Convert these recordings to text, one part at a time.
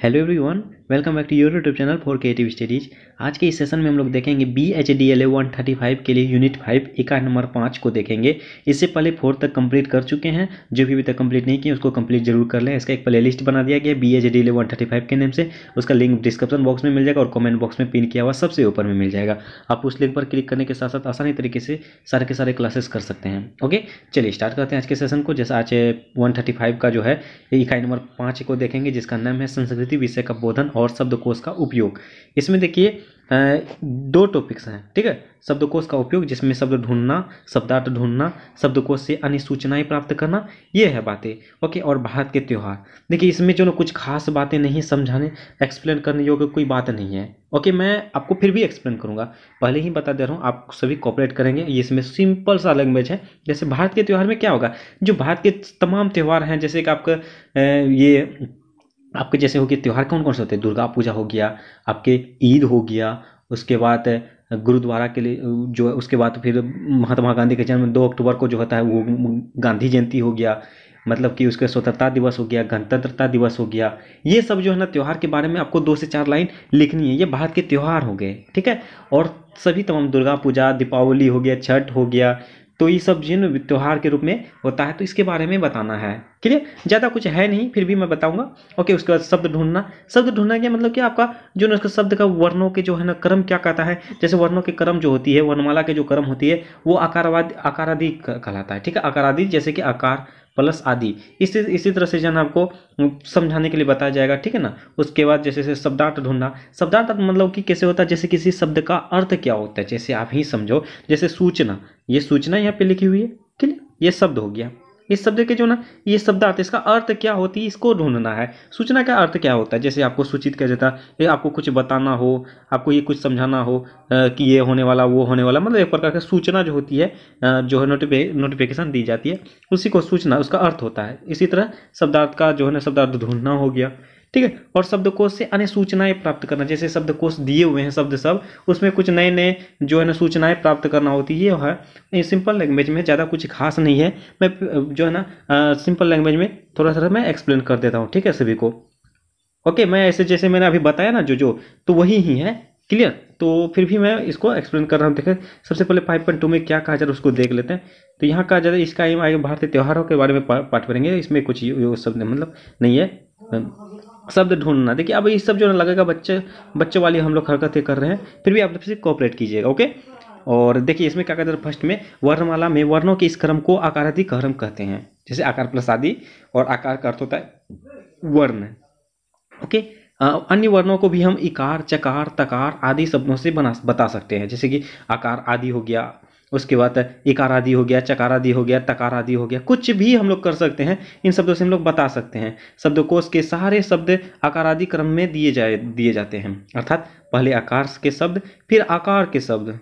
hello everyone welcome back to your YouTube channel for creative studies आज के इस session में हम लोग देखेंगे B H D L A one thirty five के लिए यूनिट फाइव इका नंबर पाँच को देखेंगे इससे पहले फोर्थ तक कंप्लीट कर चुके हैं जो भी अभी तक कंप्लीट नहीं किए उसको कंप्लीट जरूर कर लें इसका एक प्ले लिस्ट बना दिया गया B H D L A one thirty five के नेम से उसका लिंक डिस्क्रिप्शन बॉक्स में मिल जाएगा और कॉमेंट बॉक्स में पिन किया हुआ सबसे ऊपर में मिल जाएगा आप उस लिंक पर क्लिक करने के साथ साथ आसानी तरीके से सारे के सारे क्लासेस कर सकते हैं ओके चलिए स्टार्ट करते हैं आज के सेशन को जैसे आज वन थर्टी फाइव का जो है इकाई नंबर पाँच को देखेंगे जिसका नाम है संस्कृति विषय का बोधन और शब्दकोश का उपयोग इसमें देखिए दो टॉपिक्स हैं ठीक है शब्दकोश का उपयोग जिसमें शब्द ढूंढना शब्दार्थ ढूंढना शब्दकोश से अन्य सूचनाएं प्राप्त करना ये है बातें ओके और भारत के त्यौहार देखिए इसमें चलो कुछ खास बातें नहीं समझाने एक्सप्लेन करने योग्य कोई बात नहीं है ओके मैं आपको फिर भी एक्सप्लेन करूँगा पहले ही बता दे रहा हूँ आप सभी कॉपरेट करेंगे ये इसमें सिंपल सा लैंग्वेज है जैसे भारत के त्यौहार में क्या होगा जो भारत के तमाम त्यौहार हैं जैसे कि आपका ये आपके जैसे हो गए त्यौहार कौन कौन से होते हैं दुर्गा पूजा हो गया आपके ईद हो गया उसके बाद गुरुद्वारा के लिए जो है उसके बाद फिर महात्मा गांधी के जन्म दो अक्टूबर को जो होता है वो गांधी जयंती हो गया मतलब कि उसके स्वतंत्रता दिवस हो गया गणतंत्रता दिवस हो गया ये सब जो है ना त्यौहार के बारे में आपको दो से चार लाइन लिखनी है ये भारत के त्यौहार हो गए ठीक है और सभी तमाम दुर्गा पूजा दीपावली हो गया छठ हो गया तो ये सब जिन त्यौहार के रूप में होता है तो इसके बारे में बताना है क्लियर ज़्यादा कुछ है नहीं फिर भी मैं बताऊंगा ओके उसके बाद शब्द ढूंढना शब्द ढूंढना क्या मतलब कि आपका जो ना उसका शब्द का वर्णों के जो है ना क्रम क्या कहता है जैसे वर्णों के क्रम जो होती है वर्णमाला के जो क्रम होती है वो आकारवाद आकारादि कहलाता है ठीक है आकारादि जैसे कि आकार प्लस आदि इसी इसी तरह से जो आपको समझाने के लिए बताया जाएगा ठीक है ना उसके बाद जैसे जैसे शब्दार्थ ढूंढना शब्दार्थ मतलब कि कैसे होता है जैसे किसी शब्द का अर्थ क्या होता है जैसे आप ही समझो जैसे सूचना ये सूचना यहाँ पे लिखी हुई है ठीक है ये शब्द हो गया इस शब्द के जो ना ये शब्द आते इसका अर्थ क्या होती है इसको ढूंढना है सूचना का अर्थ क्या होता है जैसे आपको सूचित किया जाता है आपको कुछ बताना हो आपको ये कुछ समझाना हो कि ये होने वाला वो होने वाला मतलब एक प्रकार का सूचना जो होती है जो है नोटिफे नोटिफिकेशन दी जाती है उसी को सूचना उसका अर्थ होता है इसी तरह शब्दार्थ का जो है ना शब्दार्थ ढूंढना हो गया ठीक है और शब्दकोश से अन्य सूचनाएं प्राप्त करना जैसे शब्दकोश दिए हुए हैं शब्द सब उसमें कुछ नए नए जो है ना सूचनाएं प्राप्त करना होती है ये है सिंपल लैंग्वेज में ज़्यादा कुछ खास नहीं है मैं जो है ना सिंपल लैंग्वेज में थोड़ा सा मैं एक्सप्लेन कर देता हूँ ठीक है सभी को ओके मैं ऐसे जैसे मैंने अभी बताया ना जो जो तो वही ही है क्लियर तो फिर भी मैं इसको एक्सप्लेन कर रहा हूँ देखें सबसे पहले फाइव पॉइंट टू में क्या कहा जा रहा है उसको देख लेते हैं तो यहाँ कहा जा रहा है इसका एम आएगा भारतीय त्योहारों के बारे में पाठ पढ़ेंगे इसमें कुछ शब्द मतलब नहीं है शब्द ढूंढना देखिए अब ये सब जो लगेगा बच्चे बच्चे वाली हम लोग हरकतें कर रहे हैं फिर भी आप लोग से कॉपरेट कीजिएगा ओके और देखिए इसमें क्या कहते हैं फर्स्ट में वर्णमाला में वर्णों के इस क्रम को आकारादि क्रम कहते हैं जैसे आकार प्लस आदि और आकार का अर्थ होता है वर्ण ओके अन्य वर्णों को भी हम इकार चकार तकार आदि शब्दों से बना बता सकते हैं जैसे कि आकार आदि हो गया उसके बाद इकार आदि हो गया चकार आदि हो गया तकार आदि हो गया कुछ भी हम लोग कर सकते हैं इन शब्दों से हम लोग बता सकते हैं शब्दकोश के सारे शब्द आकार आदि क्रम में दिए जाए दिए जाते हैं अर्थात पहले आकार के शब्द फिर आकार के शब्द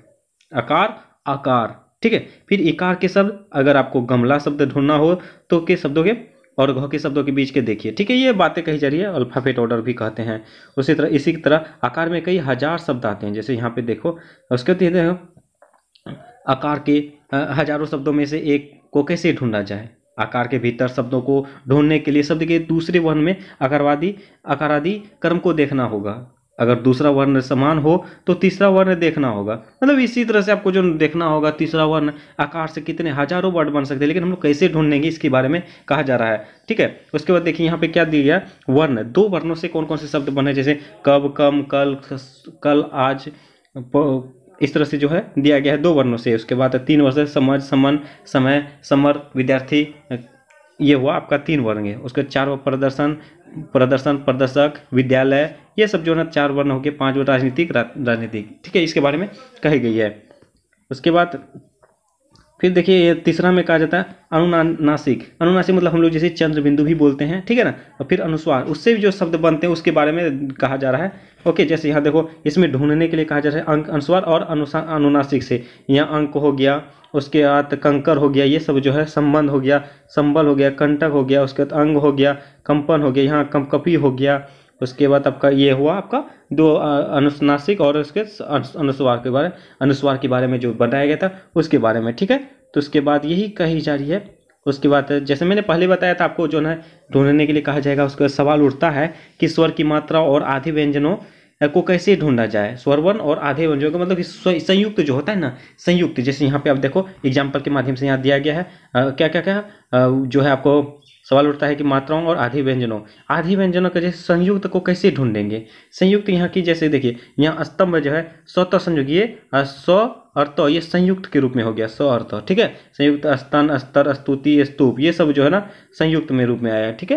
आकार आकार ठीक है फिर इकार के शब्द अगर आपको गमला शब्द ढूंढना हो तो के शब्दों के और घ के शब्दों के बीच के देखिए ठीक है ये बातें कही जा रही है अल्फाफेट ऑर्डर भी कहते हैं उसी तरह इसी तरह आकार में कई हज़ार शब्द आते हैं जैसे यहाँ पे देखो उसके देखो आकार के हजारों शब्दों में से एक को कैसे ढूंढा जाए आकार के भीतर शब्दों को ढूंढने के लिए शब्द के दूसरे वर्ण में आकारवादी आकारादि कर्म को देखना होगा अगर दूसरा वर्ण समान हो तो तीसरा वर्ण देखना होगा मतलब इसी तरह से आपको जो देखना होगा तीसरा वर्ण आकार से कितने हजारों वर्ड बन सकते हैं लेकिन हम लोग कैसे ढूंढेंगे इसके बारे में कहा जा रहा है ठीक है उसके बाद देखिए यहाँ पे क्या दिया गया वर्ण दो वर्णों से कौन कौन से शब्द बने जैसे कब कम कल कल आज इस तरह से जो है दिया गया है दो वर्णों से उसके बाद तीन वर्ष से समाज समान समय समर विद्यार्थी ये हुआ आपका तीन वर्ण है उसके चार वो प्रदर्शन प्रदर्शन प्रदर्शक विद्यालय ये सब जो है चार वर्ण हो गए पाँच वो राजनीतिक राजनीतिक ठीक है इसके बारे में कही गई है उसके बाद फिर देखिए ये तीसरा में कहा जाता है अनुनासिक अनुनासिक मतलब हम लोग जैसे चंद्र बिंदु भी बोलते हैं ठीक है ना और फिर अनुस्वार उससे भी जो शब्द बनते हैं उसके बारे में कहा जा रहा है ओके जैसे यहाँ देखो इसमें ढूंढने के लिए कहा जा रहा है अंक अनुस्वार और अनुनासिक से यहाँ अंक हो गया उसके बाद कंकर हो गया ये सब जो है संबंध हो गया संबल हो गया कंटक हो गया उसके बाद अंग हो गया कंपन हो गया यहाँ कंपकपी हो गया उसके बाद आपका ये हुआ आपका दो अनुनासिक और उसके अनुस्वार के बारे अनुस्वार के बारे में जो बताया गया था उसके बारे में ठीक है तो उसके बाद यही कही जा रही है उसके बाद जैसे मैंने पहले बताया था आपको जो है ढूंढने के लिए कहा जाएगा उसका सवाल उठता है कि स्वर की मात्रा और आधे व्यंजनों को कैसे ढूंढा जाए स्वरवर्ण और आधे व्यंजनों का मतलब संयुक्त जो होता है ना संयुक्त जैसे यहाँ पे आप देखो एग्जाम्पल के माध्यम से यहाँ दिया गया है आ, क्या क्या क्या आ, जो है आपको सवाल उठता है कि मात्राओं और आधे व्यंजनों आधे व्यंजनों के जैसे संयुक्त को कैसे ढूंढेंगे संयुक्त यहाँ की जैसे देखिए यहाँ स्तंभ जो है स्वतः संयुगीय और स्व अर्थ ये संयुक्त के रूप में हो गया स्व अर्थ ठीक है संयुक्त स्तन स्तर स्तुति स्तूप ये सब जो है ना संयुक्त में रूप में आया ठीक है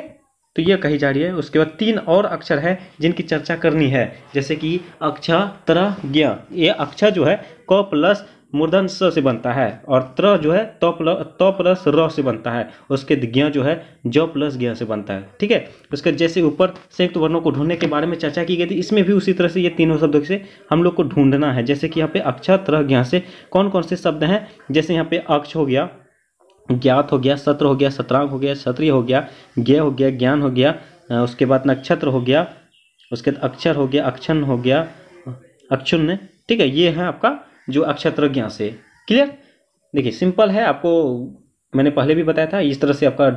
तो ये कही जा रही है उसके बाद तीन और अक्षर है जिनकी चर्चा करनी है जैसे कि अक्षर तरह ज्ञ ये अक्षर जो है क प्लस मूर्धन स से बनता है और त्र जो है त प्ल त प्लस र से बनता है उसके ज्ञ जो है ज प्लस ज्ञ से बनता है ठीक है उसके जैसे ऊपर संयुक्त वर्णों को ढूंढने के बारे में चर्चा की गई थी इसमें भी उसी तरह से ये तीनों शब्दों से हम लोग को ढूंढना है जैसे कि यहाँ पे अक्षर त्रह ज्ञ से कौन कौन से शब्द हैं जैसे यहाँ पे अक्ष हो गया ज्ञात हो गया सत्र हो गया सत्रांग हो गया क्षत्रिय हो गया ज्ञ हो गया ज्ञान हो गया उसके बाद नक्षत्र हो गया उसके बाद अक्षर हो गया अक्षण हो गया अक्षुण्य ठीक है ये है आपका जो अक्षत्रज्ञ से क्लियर देखिए सिंपल है आपको मैंने पहले भी बताया था इस तरह से आपका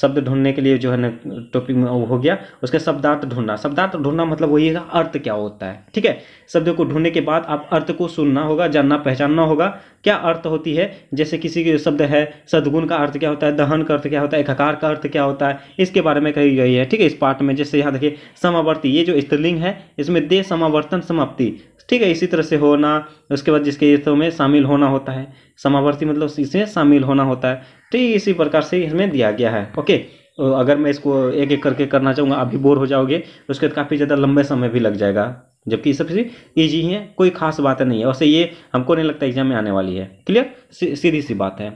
शब्द ढूंढने के लिए जो है ना टॉपिक में हो गया उसके शब्दार्थ ढूंढना शब्दार्थ ढूंढना मतलब वही है अर्थ क्या होता है ठीक है शब्द को ढूंढने के बाद आप अर्थ को सुनना होगा जानना पहचानना होगा क्या अर्थ होती है जैसे किसी के शब्द है सदगुण का अर्थ क्या होता है दहन का अर्थ क्या होता है एकाकार का अर्थ क्या होता है इसके बारे में कही गई है ठीक है इस पार्ट में जैसे यहाँ देखिए समावर्ती ये जो स्त्रीलिंग है इसमें दे समावर्तन समाप्ति ठीक है इसी तरह से होना उसके बाद जिसके अर्थों में शामिल होना होता है समावर्ती मतलब इसमें शामिल होना होता है ठीक तो इसी प्रकार से हमें दिया गया है ओके तो अगर मैं इसको एक एक करके करना चाहूँगा आप भी बोर हो जाओगे तो उसके बाद काफ़ी ज़्यादा लंबे समय भी लग जाएगा जबकि सबसे ईजी है कोई खास बात नहीं है वैसे ये हमको नहीं लगता एग्जाम में आने वाली है क्लियर सीधी सी बात है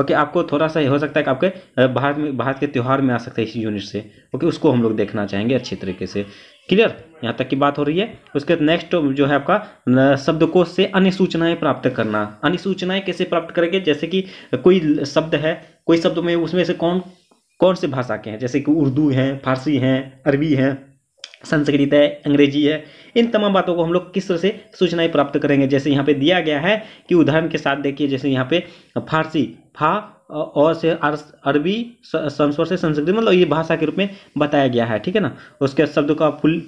ओके आपको थोड़ा सा हो सकता है कि आपके भारत में भारत के त्यौहार में आ सकता है इसी यूनिट से ओके उसको हम लोग देखना चाहेंगे अच्छी तरीके से क्लियर यहाँ तक की बात हो रही है उसके बाद नेक्स्ट जो है आपका शब्दकोश से अन्य प्राप्त करना अन्य कैसे प्राप्त करेंगे जैसे कि कोई शब्द है कोई शब्द में उसमें से कौन कौन से भाषा के हैं जैसे कि उर्दू हैं फारसी हैं अरबी हैं संस्कृत है अंग्रेजी है इन तमाम बातों को हम लोग किस तरह से सूचनाएं प्राप्त करेंगे जैसे यहाँ पे दिया गया है कि उदाहरण के साथ देखिए जैसे यहाँ पे फारसी 爬。और से अरबी संस्वर से संस्कृत मतलब ये भाषा के रूप में बताया गया है ठीक है ना उसके शब्द का फुल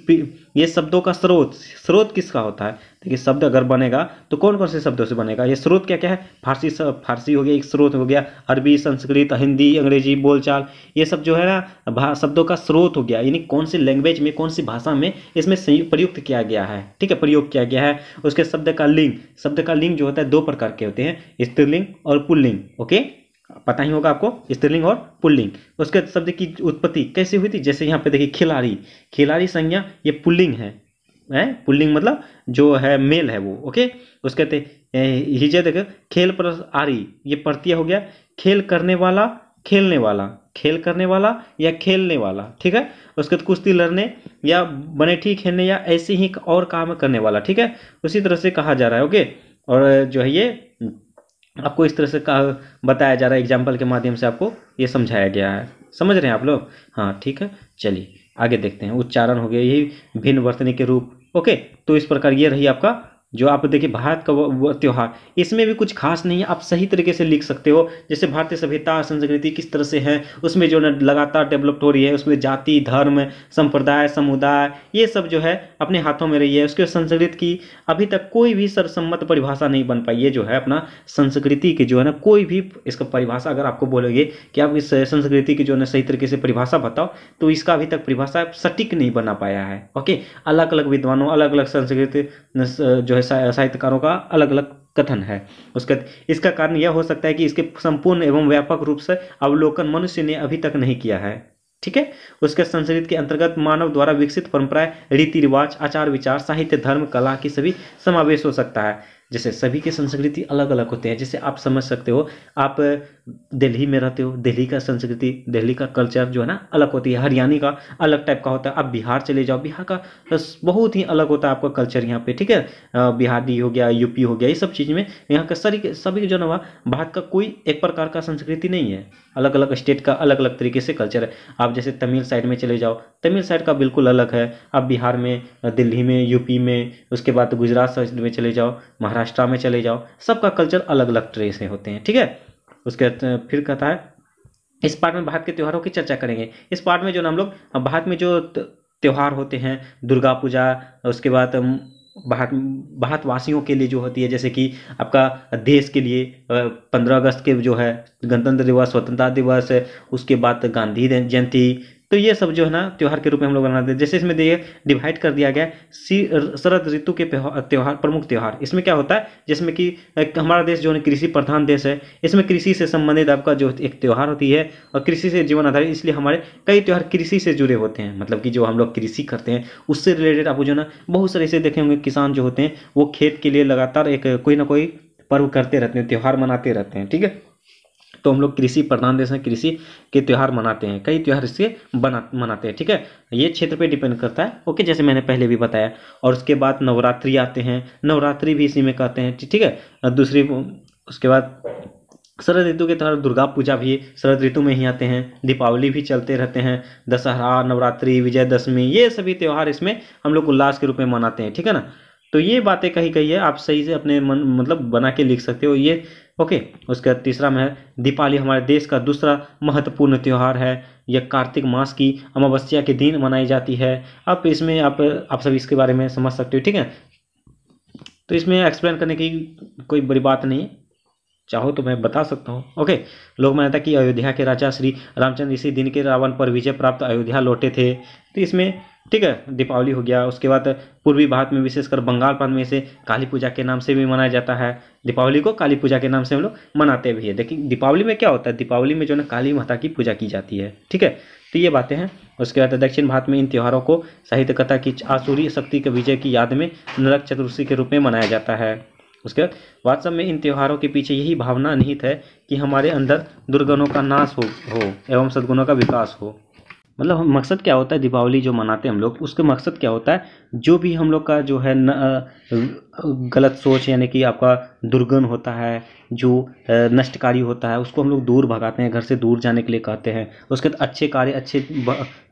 ये शब्दों का स्रोत स्रोत किसका होता है देखिए शब्द अगर बनेगा तो कौन कौन से शब्दों से बनेगा ये स्रोत क्या क्या है फारसी फारसी हो गया एक स्रोत हो गया अरबी संस्कृत हिंदी अंग्रेजी बोलचाल ये सब जो है ना शब्दों का स्रोत हो गया यानी कौन सी लैंग्वेज में कौन सी भाषा में इसमें प्रयुक्त किया गया है ठीक है प्रयोग किया गया है उसके शब्द का लिंग शब्द का लिंग जो होता है दो प्रकार के होते हैं स्त्रीलिंग और पुल्लिंग ओके पता ही होगा आपको स्त्रीलिंग और पुल्लिंग उसके शब्द की उत्पत्ति कैसे हुई थी जैसे यहाँ पे देखिए खिलाड़ी खिलाड़ी संज्ञा ये पुल्लिंग है है पुल्लिंग मतलब जो है मेल है वो ओके उसके कहते हिजे देखो खेल पर आरी ये प्रत्यय हो गया खेल करने वाला खेलने वाला खेल करने वाला या खेलने वाला ठीक है उसके बाद कुश्ती लड़ने या बनेठी खेलने या ऐसे ही और काम करने वाला ठीक है उसी तरह से कहा जा रहा है ओके और जो है ये आपको इस तरह से कहा बताया जा रहा है एग्जाम्पल के माध्यम से आपको ये समझाया गया है समझ रहे हैं आप लोग हाँ ठीक है चलिए आगे देखते हैं उच्चारण हो गया यही भिन्न वर्तनी के रूप ओके तो इस प्रकार ये रही आपका जो आप देखिए भारत का वो त्यौहार इसमें भी कुछ खास नहीं है आप सही तरीके से लिख सकते हो जैसे भारतीय सभ्यता संस्कृति किस तरह से है उसमें जो लगातार डेवलप्ड हो रही है उसमें जाति धर्म संप्रदाय समुदाय ये सब जो है अपने हाथों में रही है उसके संस्कृत की अभी तक कोई भी सर्वसम्मत परिभाषा नहीं बन पाई है जो है अपना संस्कृति की जो है ना कोई भी इसका परिभाषा अगर आपको बोलोगे कि आप इस संस्कृति की जो है सही तरीके से परिभाषा बताओ तो इसका अभी तक परिभाषा सटीक नहीं बना पाया है ओके अलग अलग विद्वानों अलग अलग संस्कृत जो है साहित्यकारों का अलग अलग कथन है उसका इसका कारण यह हो सकता है कि इसके संपूर्ण एवं व्यापक रूप से अवलोकन मनुष्य ने अभी तक नहीं किया है ठीक है उसके संस्कृत के अंतर्गत मानव द्वारा विकसित परंपराएं रीति रिवाज आचार विचार साहित्य धर्म कला की सभी समावेश हो सकता है जैसे सभी की संस्कृति अलग अलग होते हैं जैसे आप समझ सकते हो आप दिल्ली में रहते हो दिल्ली का संस्कृति दिल्ली का कल्चर जो है ना अलग होती है हरियाणी का अलग टाइप का होता है आप बिहार चले जाओ बिहार का बहुत ही अलग होता है आपका कल्चर यहाँ पे ठीक है बिहारी हो गया यूपी हो गया ये सब चीज़ में यहाँ का सभी सभी जो ना भारत का कोई एक प्रकार का संस्कृति नहीं है अलग अलग स्टेट का अलग अलग तरीके से कल्चर है आप जैसे तमिल साइड में चले जाओ तमिल साइड का बिल्कुल अलग है आप बिहार में दिल्ली में यूपी में उसके बाद गुजरात साइड में चले जाओ महाराष्ट्र में चले जाओ सबका कल्चर अलग अलग तरह से होते हैं ठीक है उसके फिर कहता है इस पार्ट में भारत के त्यौहारों की चर्चा करेंगे इस पार्ट में जो हम लोग भारत में जो त्यौहार होते हैं दुर्गा पूजा उसके बाद भारत भारतवासियों के लिए जो होती है जैसे कि आपका देश के लिए पंद्रह अगस्त के जो है गणतंत्र दिवस स्वतंत्रता दिवस उसके बाद गांधी जयंती तो ये सब जो है ना त्यौहार के रूप में हम लोग बनाते हैं जैसे इसमें देखिए डिवाइड कर दिया गया शरद ऋतु के त्यौहार प्रमुख त्यौहार इसमें क्या होता है जिसमें कि हमारा देश जो है कृषि प्रधान देश है इसमें कृषि से संबंधित आपका जो एक त्यौहार होती है और कृषि से जीवन आधारित इसलिए हमारे कई त्यौहार कृषि से जुड़े होते हैं मतलब कि जो हम लोग कृषि करते हैं उससे रिलेटेड आपको जो ना बहुत सारे ऐसे देखे होंगे किसान जो होते हैं वो खेत के लिए लगातार एक कोई ना कोई पर्व करते रहते हैं त्यौहार मनाते रहते हैं ठीक है तो हम लोग कृषि प्रधान देश हैं कृषि के त्यौहार मनाते हैं कई त्यौहार इसके बना मनाते हैं ठीक है ये क्षेत्र पे डिपेंड करता है ओके जैसे मैंने पहले भी बताया और उसके बाद नवरात्रि आते हैं नवरात्रि भी इसी में कहते हैं ठीक है दूसरी उसके बाद शरद ऋतु के तहत दुर्गा पूजा भी शरद ऋतु में ही आते हैं दीपावली भी चलते रहते हैं दशहरा नवरात्रि विजयदशमी ये सभी त्यौहार इसमें हम लोग उल्लास के रूप में मनाते हैं ठीक है ना तो ये बातें कही गई है आप सही से अपने मन मतलब बना के लिख सकते हो ये ओके उसके बाद तीसरा में है दीपावली हमारे देश का दूसरा महत्वपूर्ण त्यौहार है यह कार्तिक मास की अमावस्या के दिन मनाई जाती है अब इसमें आप आप सब इसके बारे में समझ सकते हो ठीक है तो इसमें एक्सप्लेन करने की कोई बड़ी बात नहीं है चाहो तो मैं बता सकता हूँ ओके लोग मान्यता कि अयोध्या के राजा श्री रामचंद्र इसी दिन के रावण पर विजय प्राप्त अयोध्या लौटे थे तो इसमें ठीक है दीपावली हो गया उसके बाद पूर्वी भारत में विशेषकर बंगाल प्रांत में इसे काली पूजा के नाम से भी मनाया जाता है दीपावली को काली पूजा के नाम से हम लोग मनाते भी है देखिए दीपावली में क्या होता है दीपावली में जो है काली माता की पूजा की जाती है ठीक है तो ये बातें हैं उसके बाद दक्षिण भारत में इन त्यौहारों को साहित्य कथा की आसूरी शक्ति के विजय की याद में नरक चतुर्थी के रूप में मनाया जाता है उसके बाद वास्तव में इन त्यौहारों के पीछे यही भावना निहित है कि हमारे अंदर दुर्गुणों का नाश हो, हो एवं सद्गुणों का विकास हो मतलब मकसद क्या होता है दीपावली जो मनाते हैं हम लोग उसके मकसद क्या होता है जो भी हम लोग का जो है न, गलत सोच यानी कि आपका दुर्गन होता है जो नष्टकारी होता है उसको हम लोग दूर भगाते हैं घर से दूर जाने के लिए कहते हैं उसके बाद अच्छे कार्य अच्छे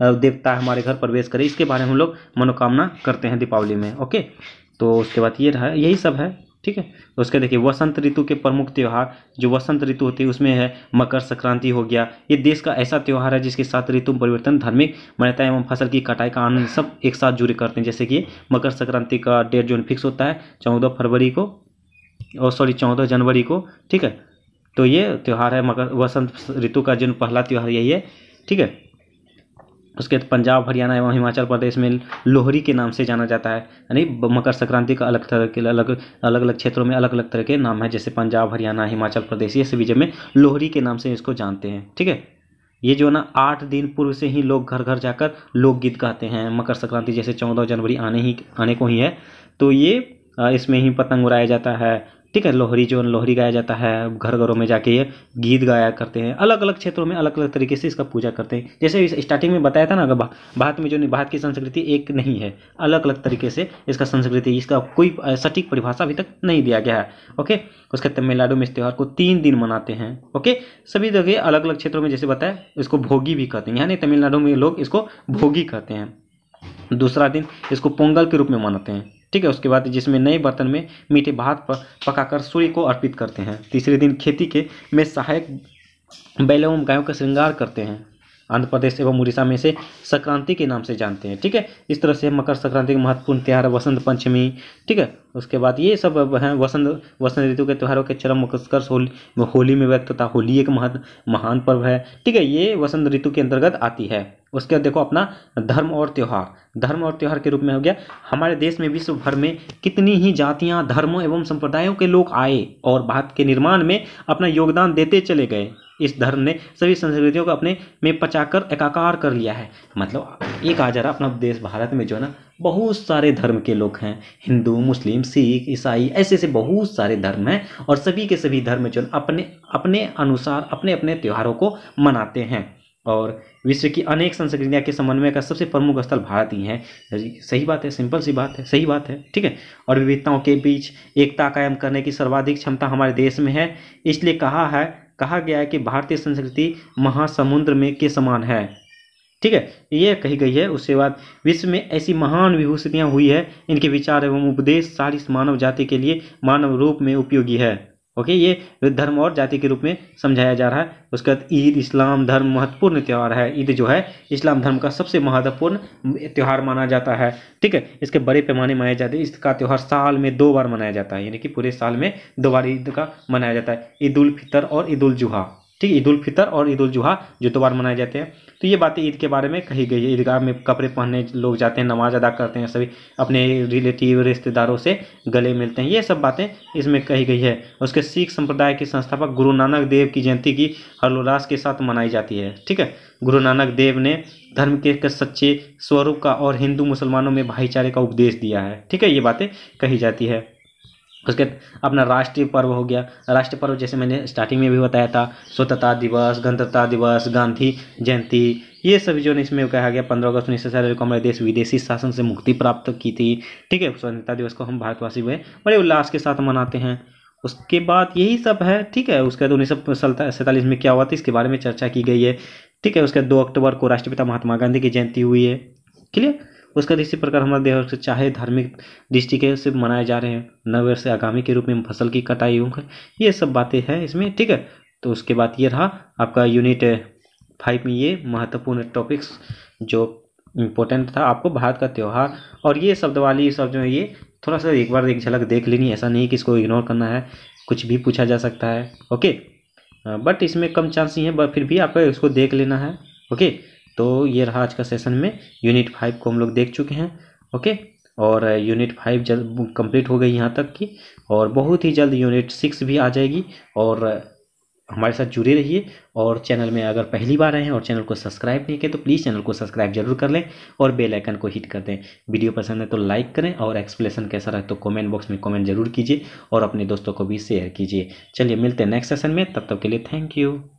देवता हमारे घर प्रवेश करें इसके बारे में हम लोग मनोकामना करते हैं दीपावली में ओके तो उसके बाद ये रहा यही सब है ठीक है तो उसके देखिए वसंत ऋतु के प्रमुख त्यौहार जो वसंत ऋतु होती है उसमें है मकर संक्रांति हो गया ये देश का ऐसा त्यौहार है जिसके साथ ऋतु परिवर्तन धार्मिक मान्यता एवं फसल की कटाई का आनंद सब एक साथ जुड़े करते हैं जैसे कि मकर संक्रांति का डेट जो फिक्स होता है चौदह फरवरी को और सॉरी चौदह जनवरी को ठीक है तो ये त्यौहार है मकर वसंत ऋतु का जो पहला त्यौहार यही है ठीक है उसके पंजाब हरियाणा एवं हिमाचल प्रदेश में लोहरी के नाम से जाना जाता है यानी मकर संक्रांति का अलग तरह के अलग अलग अलग क्षेत्रों में अलग अलग तरह के नाम है जैसे पंजाब हरियाणा हिमाचल प्रदेश ये सभी जगह में लोहरी के नाम से इसको जानते हैं ठीक है ये जो है ना आठ दिन पूर्व से ही लोग घर घर जाकर लोकगीत गाते हैं मकर संक्रांति जैसे चौदह जनवरी आने ही आने को ही है तो ये इसमें ही पतंग उड़ाया जाता है ठीक है लोहरी जो लोहरी गाया जाता है घर घरों में जाके ये गीत गाया करते हैं अलग अलग क्षेत्रों में अलग अलग तरीके से इसका पूजा करते हैं जैसे स्टार्टिंग में बताया था ना भारत में जो भारत की संस्कृति एक नहीं है अलग अलग तरीके से इसका संस्कृति इसका कोई सटीक परिभाषा अभी तक नहीं दिया गया है ओके उसके तमिलनाडु में इस त्यौहार को तीन दिन मनाते हैं ओके सभी जगह अलग अलग क्षेत्रों में जैसे बताया इसको भोगी भी कहते हैं यानी तमिलनाडु में लोग इसको भोगी कहते हैं दूसरा दिन इसको पोंगल के रूप में मनाते हैं ठीक है उसके बाद जिसमें नए बर्तन में मीठे भात पकाकर सूर्य को अर्पित करते हैं तीसरे दिन खेती के में सहायक बैलों एवं गायों का श्रृंगार करते हैं आंध्र प्रदेश एवं उड़ीसा में से संक्रांति के नाम से जानते हैं ठीक है इस तरह से मकर संक्रांति का महत्वपूर्ण त्यौहार है वसंत पंचमी ठीक है उसके बाद ये सब हैं वसंत वसंत ऋतु के त्यौहारों के चरम उत्कर्ष होली होली में व्यक्त होता होली एक महत्व महान पर्व है ठीक है ये वसंत ऋतु के अंतर्गत आती है उसके बाद देखो अपना धर्म और त्यौहार धर्म और त्यौहार के रूप में हो गया हमारे देश में विश्व भर में कितनी ही जातियां धर्मों एवं संप्रदायों के लोग आए और भारत के निर्माण में अपना योगदान देते चले गए इस धर्म ने सभी संस्कृतियों को अपने में पचाकर एकाकार कर लिया है मतलब एक आ जा रहा अपना देश भारत में जो है ना बहुत सारे धर्म के लोग हैं हिंदू मुस्लिम सिख ईसाई ऐसे ऐसे बहुत सारे धर्म हैं और सभी के सभी धर्म जो अपने अपने अनुसार अपने अपने त्यौहारों को मनाते हैं और विश्व की अनेक संस्कृतियाँ के समन्वय का सबसे प्रमुख स्थल भारत ही है सही बात है सिंपल सी बात है सही बात है ठीक है और विविधताओं के बीच एकता कायम करने की सर्वाधिक क्षमता हमारे देश में है इसलिए कहा है कहा गया है कि भारतीय संस्कृति महासमुद्र में के समान है ठीक है ये कही गई है उसके बाद विश्व में ऐसी महान विभूषितियाँ हुई है इनके विचार एवं उपदेश सारी मानव जाति के लिए मानव रूप में उपयोगी है ओके ये धर्म और जाति के रूप में समझाया जा रहा है उसके बाद ईद इस्लाम धर्म महत्वपूर्ण त्यौहार है ईद जो है इस्लाम धर्म का सबसे महत्वपूर्ण त्यौहार माना जाता है ठीक है इसके बड़े पैमाने मनाए जाते हैं इसका त्यौहार साल में दो बार मनाया जाता है यानी कि पूरे साल में दो बार ईद का मनाया जाता है ईद उल फितर और ईद उल जुहा ठीक है ईद उल फितर और ईद उल जुहा जो दो बार मनाए जाते हैं तो ये बातें ईद के बारे में कही गई है ईदगाह में कपड़े पहने लोग जाते हैं नमाज अदा करते हैं सभी अपने रिलेटिव रिश्तेदारों से गले मिलते हैं ये सब बातें इसमें कही गई है उसके सिख संप्रदाय के संस्थापक गुरु नानक देव की जयंती की हर्लोल्लास के साथ मनाई जाती है ठीक है गुरु नानक देव ने धर्म के सच्चे स्वरूप का और हिंदू मुसलमानों में भाईचारे का उपदेश दिया है ठीक है ये बातें कही जाती है उसके अपना राष्ट्रीय पर्व हो गया राष्ट्रीय पर्व जैसे मैंने स्टार्टिंग में भी बताया था स्वतंत्रता दिवस गणतंत्रता दिवस गांधी जयंती ये सभी जो इसमें कहा गया पंद्रह अगस्त उन्नीस सौ सैतालीस को हमारे देश विदेशी शासन से मुक्ति प्राप्त की थी ठीक है स्वतंत्रता दिवस को हम भारतवासी हुए बड़े उल्लास के साथ मनाते हैं उसके बाद यही सब है ठीक है उसके बाद उन्नीस सौ सैंतालीस में क्या हुआ था इसके बारे में चर्चा की गई है ठीक है उसके बाद दो अक्टूबर को राष्ट्रपिता महात्मा गांधी की जयंती हुई है क्लियर उसका इसी प्रकार हमारे देश से चाहे धार्मिक दृष्टि से मनाए जा रहे हैं नव वर्ष आगामी के रूप में फसल की कटाई होंगे ये सब बातें हैं इसमें ठीक है तो उसके बाद ये रहा आपका यूनिट फाइव में ये महत्वपूर्ण टॉपिक्स जो इम्पोर्टेंट था आपको भारत का त्यौहार और ये वाली सब जो है ये थोड़ा सा एक बार एक झलक देख लेनी ऐसा नहीं कि इसको इग्नोर करना है कुछ भी पूछा जा सकता है ओके बट इसमें कम चांस ही है बट फिर भी आपको इसको देख लेना है ओके तो ये रहा आज का सेशन में यूनिट फाइव को हम लोग देख चुके हैं ओके और यूनिट uh, फाइव जल्द कंप्लीट हो गई यहाँ तक की और बहुत ही जल्द यूनिट सिक्स भी आ जाएगी और uh, हमारे साथ जुड़े रहिए और चैनल में अगर पहली बार आए हैं और चैनल को सब्सक्राइब नहीं किए तो प्लीज़ चैनल को सब्सक्राइब जरूर कर लें और बेल आइकन को हिट कर दें वीडियो पसंद है तो लाइक करें और एक्सप्लेसन कैसा रहे तो कमेंट बॉक्स में कमेंट जरूर कीजिए और अपने दोस्तों को भी शेयर कीजिए चलिए मिलते हैं नेक्स्ट सेशन में तब तक के लिए थैंक यू